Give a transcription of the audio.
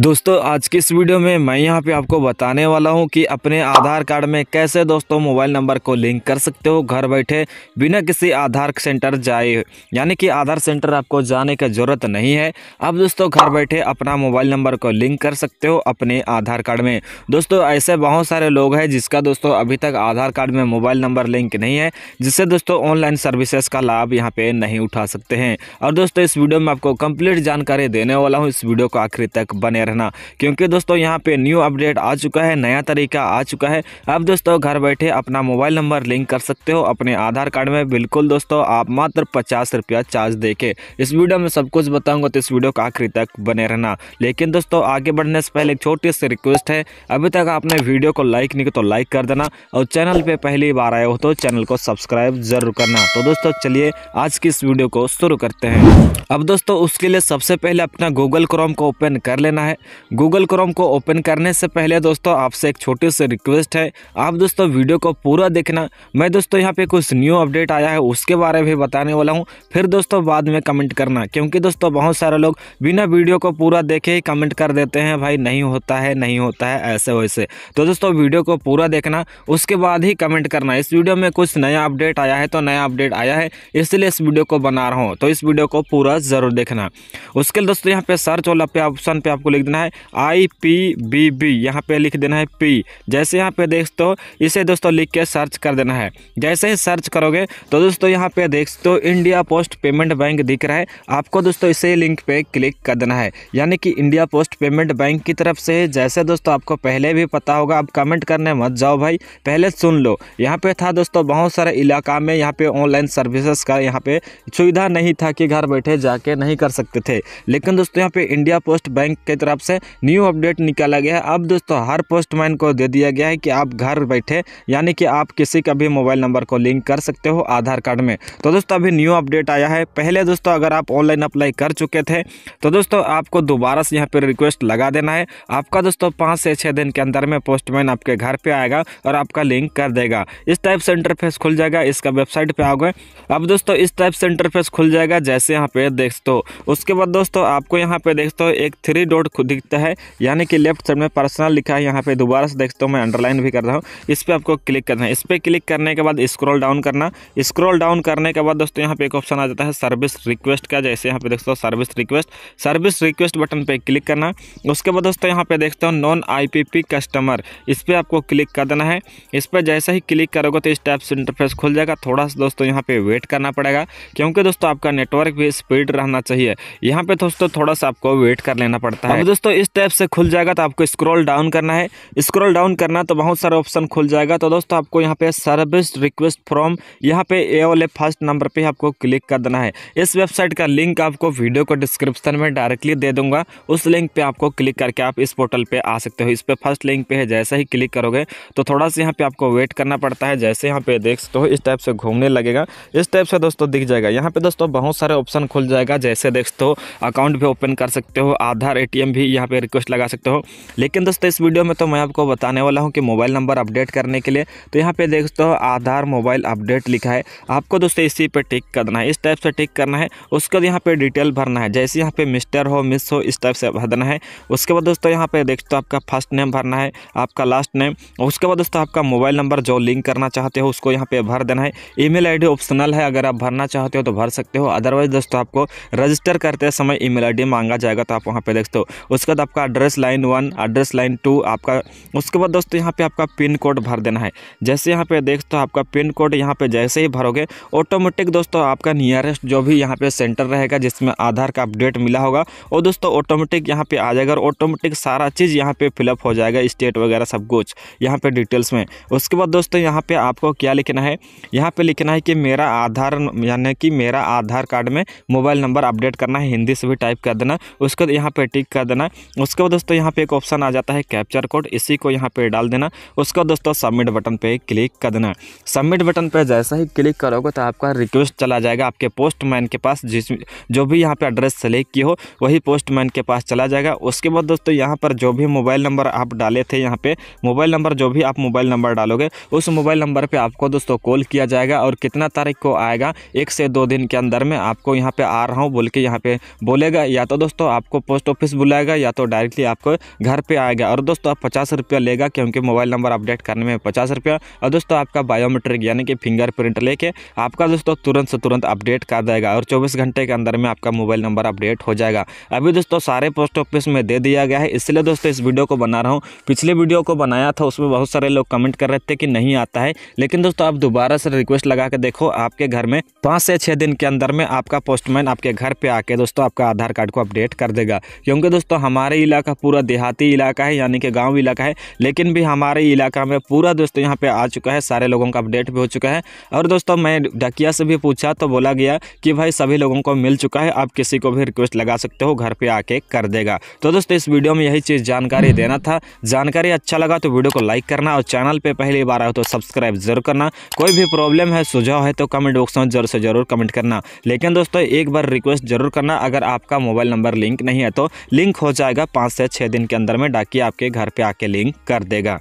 दोस्तों आज की इस वीडियो में मैं यहाँ पे आपको बताने वाला हूँ कि अपने आधार कार्ड में कैसे दोस्तों मोबाइल नंबर को लिंक कर सकते हो घर बैठे बिना किसी आधार सेंटर जाए यानी कि आधार सेंटर आपको जाने की ज़रूरत नहीं है अब दोस्तों घर बैठे अपना मोबाइल नंबर को लिंक कर सकते हो अपने आधार कार्ड में दोस्तों ऐसे बहुत सारे लोग हैं जिसका दोस्तों अभी तक आधार कार्ड में मोबाइल नंबर लिंक नहीं है जिससे दोस्तों ऑनलाइन सर्विसेज का लाभ यहाँ पे नहीं उठा सकते हैं और दोस्तों इस वीडियो में आपको कंप्लीट जानकारी देने वाला हूँ इस वीडियो को आखिरी तक बने रहना क्योंकि दोस्तों यहाँ पे न्यू अपडेट आ चुका है नया तरीका आ चुका है अब दोस्तों घर बैठे अपना मोबाइल नंबर लिंक कर सकते हो अपने आधार कार्ड में बिल्कुल दोस्तों आप मात्र पचास रुपया चार्ज दे के इस वीडियो में सब कुछ बताऊंगा तो इस वीडियो का आखिरी तक बने रहना लेकिन दोस्तों आगे बढ़ने से पहले एक छोटी सी रिक्वेस्ट है अभी तक आपने वीडियो को लाइक नहीं तो लाइक कर देना और चैनल पर पहली बार आए हो तो चैनल को सब्सक्राइब जरूर करना तो दोस्तों चलिए आज की इस वीडियो को शुरू करते हैं अब दोस्तों उसके लिए सबसे पहले अपना गूगल क्रोम को ओपन कर लेना है गूगल क्रोम को ओपन करने से पहले दोस्तों आपसे एक छोटी सी रिक्वेस्ट है आप दोस्तों वीडियो को पूरा देखना मैं दोस्तों यहाँ पे कुछ न्यू अपडेट आया है उसके बारे में बताने वाला हूँ फिर दोस्तों बाद में कमेंट करना क्योंकि दोस्तों बहुत सारे लोग बिना वीडियो को पूरा देखे ही कमेंट कर देते हैं भाई नहीं होता है नहीं होता है ऐसे वैसे तो दोस्तों वीडियो को पूरा देखना उसके बाद ही कमेंट करना इस वीडियो में कुछ नया अपडेट आया है तो नया अपडेट आया है इसलिए इस वीडियो को बना रहा हूँ तो इस वीडियो को पूरा ज़रूर देखना उसके लिए दोस्तों यहाँ पे सर्च वाला पे ऑप्शन पे आपको लिख देना है आई पी बी बी यहाँ पे लिख देना है पी जैसे यहाँ पे देखते हो इसे दोस्तों लिख के सर्च कर देना है जैसे ही सर्च करोगे तो दोस्तों यहाँ पे देखते हो इंडिया पोस्ट पेमेंट बैंक दिख रहा है आपको दोस्तों इसे लिंक पे क्लिक कर देना है यानी कि इंडिया पोस्ट पेमेंट बैंक की तरफ से जैसे दोस्तों आपको पहले भी पता होगा आप कमेंट करने मत जाओ भाई पहले सुन लो यहाँ पे था दोस्तों बहुत सारे इलाका में यहाँ पे ऑनलाइन सर्विसेज का यहाँ पे सुविधा नहीं था कि घर बैठे जाके नहीं कर सकते थे लेकिन दोस्तों यहाँ पे इंडिया पोस्ट बैंक की तरफ तरफ से न्यू अपडेट निकाला गया है अब दोस्तों हर पोस्टमैन को दे दिया गया है कि आप घर बैठे यानी कि आप किसी का भी मोबाइल नंबर को लिंक कर सकते हो आधार कार्ड में तो दोस्तों अभी न्यू अपडेट आया है पहले दोस्तों अगर आप ऑनलाइन अप्लाई कर चुके थे तो दोस्तों आपको दोबारा से यहाँ पर रिक्वेस्ट लगा देना है आपका दोस्तों पाँच से छः दिन के अंदर में पोस्टमैन आपके घर पर आएगा और आपका लिंक कर देगा इस टाइप से इंटरफेस खुल जाएगा इसका वेबसाइट पर आओगे अब दोस्तों इस टाइप से इंटरफेस खुल जाएगा जैसे यहाँ पे देख दो उसके बाद दोस्तों आपको यहाँ पे देख दो एक थ्री डॉट दिखता है यानी कि लेफ्ट साइड में पर्सनल लिखा है यहाँ पे दोबारा से देखता हूँ मैं अंडरलाइन भी कर रहा हूँ इस पर आपको क्लिक करना है इस पर क्लिक करने के बाद स्क्रॉल डाउन करना स्क्रॉल डाउन करने के बाद दोस्तों यहाँ पे एक ऑप्शन आ जाता है सर्विस रिक्वेस्ट का जैसे यहाँ पे देखता हूँ service request service request button पर क्लिक करना उसके बाद दोस्तों यहाँ पे देखता हूँ नॉन आई कस्टमर इस पर आपको क्लिक कर देना है इस पर जैसे ही क्लिक करोगे तो इस टाइप से इंटरफेस खुल जाएगा थोड़ा सा दोस्तों यहाँ पे वेट करना पड़ेगा क्योंकि दोस्तों आपका नेटवर्क भी स्पीड रहना चाहिए यहाँ पे दोस्तों थोड़ा सा आपको वेट कर लेना पड़ता है दोस्तों इस टाइप से खुल जाएगा तो आपको स्क्रॉल डाउन करना है स्क्रॉल डाउन करना तो बहुत सारे ऑप्शन खुल जाएगा तो दोस्तों आपको यहाँ पे सर्विस रिक्वेस्ट फॉर्म यहाँ पे ए वाले फर्स्ट नंबर पे आपको क्लिक कर देना है इस वेबसाइट का लिंक आपको वीडियो को डिस्क्रिप्शन में डायरेक्टली दे दूंगा उस लिंक पर आपको क्लिक करके आप इस पोर्टल पर आ सकते हो इस पर फर्स्ट लिंक पर है जैसे ही क्लिक करोगे तो थोड़ा सा यहाँ पर आपको वेट करना पड़ता है जैसे यहाँ पे देख सकते हो इस टाइप से घूमने लगेगा इस टाइप से दोस्तों दिख जाएगा यहाँ पे दोस्तों बहुत सारे ऑप्शन खुल जाएगा जैसे देख सकते हो अकाउंट भी ओपन कर सकते हो आधार ए भी भी यहाँ पे रिक्वेस्ट लगा सकते हो लेकिन दोस्तों इस वीडियो में तो मैं आपको बताने वाला हूँ कि मोबाइल नंबर अपडेट करने के लिए तो यहाँ पे देख सकते हो आधार मोबाइल अपडेट लिखा है आपको दोस्तों इसी पर टिक करना है इस टाइप से टिक करना है उसके बाद यहाँ पर डिटेल भरना है जैसे यहाँ पर मिस्टर हो मिस हो इस टाइप से भरना है उसके बाद दोस्तों यहाँ पर सकते हो आपका फर्स्ट नेम भरना है आपका लास्ट नेम उसके बाद दोस्तों आपका मोबाइल नंबर जो लिंक करना चाहते हो उसको यहाँ पर भर देना है ई मेल ऑप्शनल है अगर आप भरना चाहते हो तो भर सकते हो अदरवाइज दोस्तों आपको रजिस्टर करते समय ईमेल आईडी मांगा जाएगा तो आप वहाँ पे देखते हो उसके बाद आपका address line one address line two आपका उसके बाद दोस्तों यहाँ पे आपका पिन कोड भर देना है जैसे यहाँ पे देखते हो आपका पिन कोड यहाँ पे जैसे ही भरोगे ऑटोमेटिक दोस्तों आपका नियरेस्ट जो भी यहाँ पे सेंटर रहेगा जिसमें आधार का अपडेट मिला होगा वो दोस्तों ऑटोमेटिक यहाँ पे आ जाएगा और ऑटोमेटिक सारा चीज़ यहाँ पे फिलअप हो जाएगा स्टेट वगैरह सब कुछ यहाँ पे डिटेल्स में उसके बाद दोस्तों यहाँ पे आपको क्या लिखना है यहाँ पे लिखना है कि मेरा आधार यानी कि मेरा आधार कार्ड में मोबाइल नंबर अपडेट करना है हिंदी से भी टाइप कर देना उसके बाद यहाँ पर टिक कर देना देना है उसके बाद दोस्तों यहाँ पे एक ऑप्शन आ जाता है कैप्चर कोड इसी को यहाँ पे डाल देना उसके बाद दोस्तों सबमिट बटन पे क्लिक कर देना है सबमिट बटन पे जैसा ही क्लिक करोगे तो आपका रिक्वेस्ट चला जाएगा आपके पोस्टमैन के पास जिस जो भी यहाँ पे एड्रेस सेलेक्ट की हो वही पोस्टमैन के पास चला जाएगा उसके बाद दोस्तों यहाँ पर जो भी मोबाइल नंबर आप डाले थे यहाँ पे मोबाइल नंबर जो भी आप मोबाइल नंबर डालोगे उस मोबाइल नंबर पर आपको दोस्तों कॉल किया जाएगा और कितना तारीख को आएगा एक से दो दिन के अंदर में आपको यहाँ पर आ रहा हूँ बोल के यहाँ पे बोलेगा या तो दोस्तों आपको पोस्ट ऑफिस बुलाएगा जाएगा या तो डायरेक्टली आपको घर पर आएगा और दोस्तों आप पचास रुपया लेगा क्योंकि मोबाइल नंबर अपडेट करने में पचास रुपया और दोस्तों आपका बायोमेट्रिक यानी कि फिंगरप्रिंट लेके आपका दोस्तों तुरंत से तुरंत अपडेट कर देगा और चौबीस घंटे के अंदर में आपका मोबाइल नंबर अपडेट हो जाएगा अभी दोस्तों सारे पोस्ट ऑफिस में दे दिया गया है इसलिए दोस्तों इस वीडियो को बना रहा हूँ पिछले वीडियो को बनाया था उसमें बहुत सारे लोग कमेंट कर रहे थे कि नहीं आता है लेकिन दोस्तों आप दोबारा से रिक्वेस्ट लगा के देखो आपके घर में पाँच से छः दिन के अंदर में आपका पोस्टमैन आपके घर पर आके दोस्तों आपका आधार कार्ड को अपडेट कर देगा क्योंकि दोस्तों दोस्तों हमारे इलाका पूरा देहाती इलाका है यानी कि गांव इलाका है लेकिन भी हमारे इलाका में पूरा दोस्तों यहां पे आ चुका है सारे लोगों का अपडेट भी हो चुका है और दोस्तों मैं डकिया से भी पूछा तो बोला गया कि भाई सभी लोगों को मिल चुका है आप किसी को भी रिक्वेस्ट लगा सकते हो घर पर आके कर देगा तो दोस्तों इस वीडियो में यही चीज़ जानकारी देना था जानकारी अच्छा लगा तो वीडियो को लाइक करना और चैनल पर पहली बार आए तो सब्सक्राइब जरूर करना कोई भी प्रॉब्लम है सुझाव है तो कमेंट बॉक्स में जरूर से जरूर कमेंट करना लेकिन दोस्तों एक बार रिक्वेस्ट जरूर करना अगर आपका मोबाइल नंबर लिंक नहीं है तो लिंक हो जाएगा पाँच से छः दिन के अंदर में डाकिया आपके घर पे आके लिंक कर देगा